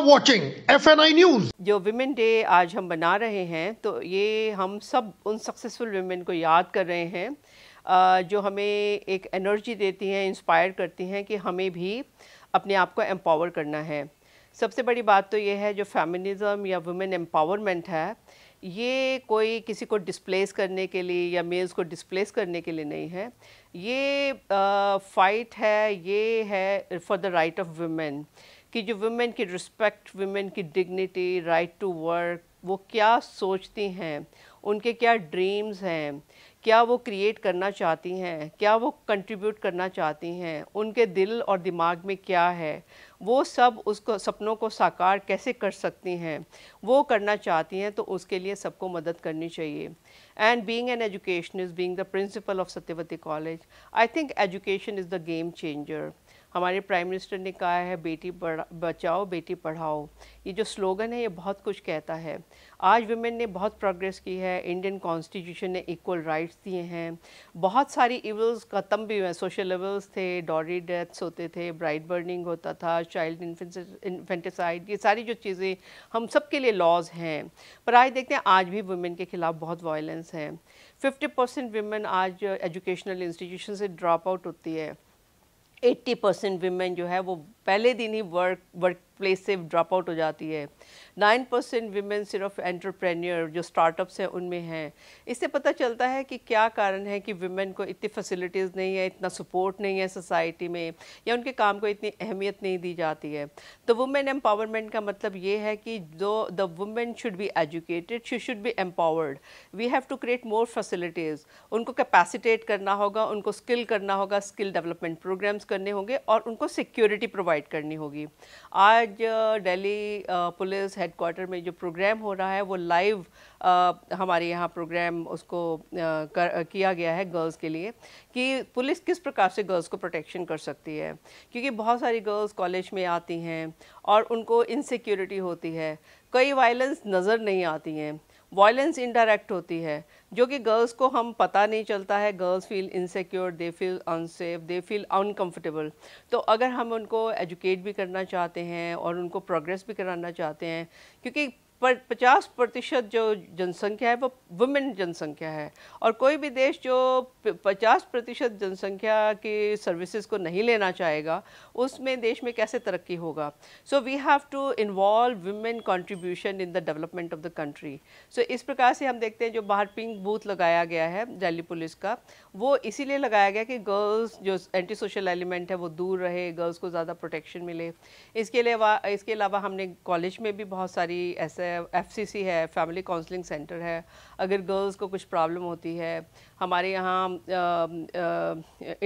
are watching F N I news जो women day आज हम बना रहे हैं तो ये हम सब उन सक्सेसफुल विमेन को याद कर रहे हैं जो हमें एक एनर्जी देती हैं इंस्पायर करती हैं कि हमें भी अपने आप को एम्पावर करना है सबसे बड़ी बात तो ये है जो फेमिनिज़म या वुमेन एम्पावरमेंट है ये कोई किसी को डिस्प्लेस करने के लिए या मेल्स को डिस्प्लेस करने के लिए नहीं है ये फाइट है ये है for the right of women कि जो वुमेन की रिस्पेक्ट वुमेन की डिग्निटी राइट टू वर्क वो क्या सोचती हैं उनके क्या ड्रीम्स हैं क्या वो क्रिएट करना चाहती हैं क्या वो कंट्रीब्यूट करना चाहती हैं उनके दिल और दिमाग में क्या है वो सब उसको सपनों को साकार कैसे कर सकती हैं वो करना चाहती हैं तो उसके लिए सबको मदद करनी चाहिए and being an education is being the principal of Satyawati college I think education is the game changer हमारे प्राइम मिनिस्टर ने कहा है बेटी बचाओ बेटी पढ़ाओ ये जो स्लोगन है ये बहुत कुछ कहता है आज वुमेन ने बहुत प्रोग्रेस की है इंडियन कॉन्स्टिट्यूशन ने इक्वल राइट्स दिए हैं बहुत सारी इवल्स ख़त्म भी हुए सोशल इवल्स थे डॉरी डेथ्स होते थे ब्राइट बर्निंग होता था चाइल्ड इन्फेंटिसाइड ये सारी जो चीज़ें हम सब के लिए लॉज हैं पर आज देखते हैं आज भी वुमेन के ख़िलाफ़ बहुत वायलेंस है फिफ्टी परसेंट वुमेन आज एजुकेशनल इंस्टीट्यूशन से ड्रॉप आउट होती है 80 परसेंट वीमेन जो है वो पहले दिन ही वर्क वर्क प्लेस से ड्रॉप आउट हो जाती है नाइन परसेंट वीमेन सिर्फ एंटरप्रेन्योर जो स्टार्टअप्स हैं उनमें हैं इससे पता चलता है कि क्या कारण है कि वीमेन को इतनी फैसिलिटीज़ नहीं है इतना सपोर्ट नहीं है सोसाइटी में या उनके काम को इतनी अहमियत नहीं दी जाती है तो वुमेन एम्पावरमेंट का मतलब ये है कि दो the women should be educated she should be empowered we have to create more facilities उनको कैपेसिटेट करना होगा उनको स्किल करना होगा स्किल डेवलपमेंट प्रोग्राम्स करने होंगे और उनको सिक्योरिटी प्रोवाइड प्रोवाइड करनी होगी आज दिल्ली पुलिस हेडकोार्टर में जो प्रोग्राम हो रहा है वो लाइव हमारे यहाँ प्रोग्राम उसको कर, किया गया है गर्ल्स के लिए कि पुलिस किस प्रकार से गर्ल्स को प्रोटेक्शन कर सकती है क्योंकि बहुत सारी गर्ल्स कॉलेज में आती हैं और उनको इनसिक्योरिटी होती है कई वायलेंस नज़र नहीं आती हैं वॉयलेंस इनडायरेक्ट होती है जो कि गर्ल्स को हम पता नहीं चलता है girls feel insecure they feel unsafe they feel uncomfortable तो अगर हम उनको एजुकेट भी करना चाहते हैं और उनको प्रोग्रेस भी कराना चाहते हैं क्योंकि पर पचास प्रतिशत जो जनसंख्या है वो वुमेन जनसंख्या है और कोई भी देश जो पचास प्रतिशत जनसंख्या की सर्विसेज को नहीं लेना चाहेगा उसमें देश में कैसे तरक्की होगा so we have to involve women contribution in the development of the country so इस प्रकार से हम देखते हैं जो बाहर पिंक बूथ लगाया गया है दिल्ली पुलिस का वो इसीलिए लगाया गया कि गर्ल्स जो एंटी सोशल एलिमेंट है वो दूर रहे गर्ल्स को ज़्यादा प्रोटेक्शन मिले इसके अलावा इसके अलावा हमने कॉलेज में भी बहुत सारी ऐसे सी है फैमिली काउंसलिंग सेंटर है अगर गर्ल्स को कुछ प्रॉब्लम होती है हमारे यहाँ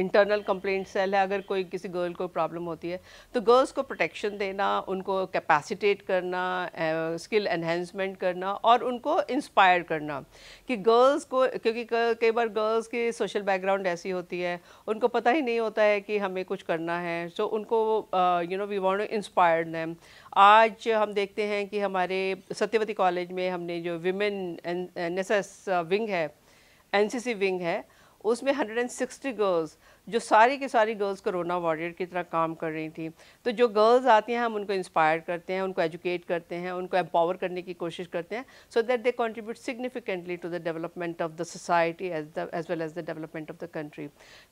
इंटरनल कंप्लेंट सेल है अगर कोई किसी गर्ल को प्रॉब्लम होती है तो गर्ल्स को प्रोटेक्शन देना उनको कैपेसिटेट करना स्किल एनहेंसमेंट करना और उनको इंस्पायर करना कि गर्ल्स को क्योंकि कई बार गर्ल्स की सोशल बैकग्राउंड ऐसी होती है उनको पता ही नहीं होता है कि हमें कुछ करना है सो उनको you know we want to inspire them आज हम देखते हैं कि हमारे सत्यवती कॉलेज में हमने जो विमेन एन एस विंग है एनसीसी विंग है उसमें 160 गर्ल्स जो सारी के सारी गर्ल्स कोरोना वॉरियर की तरह काम कर रही थी तो जो गर्ल्स आती हैं हम उनको इंस्पायर करते हैं उनको एजुकेट करते हैं उनको एम्पावर करने की कोशिश करते हैं so that they contribute significantly to the development of the society as the as well as the development of the country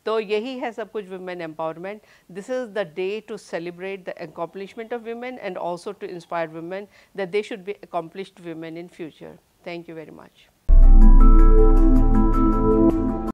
तो यही है सब कुछ women empowerment this is the day to celebrate the accomplishment of women and also to inspire women that they should भी accomplished women in future thank you very much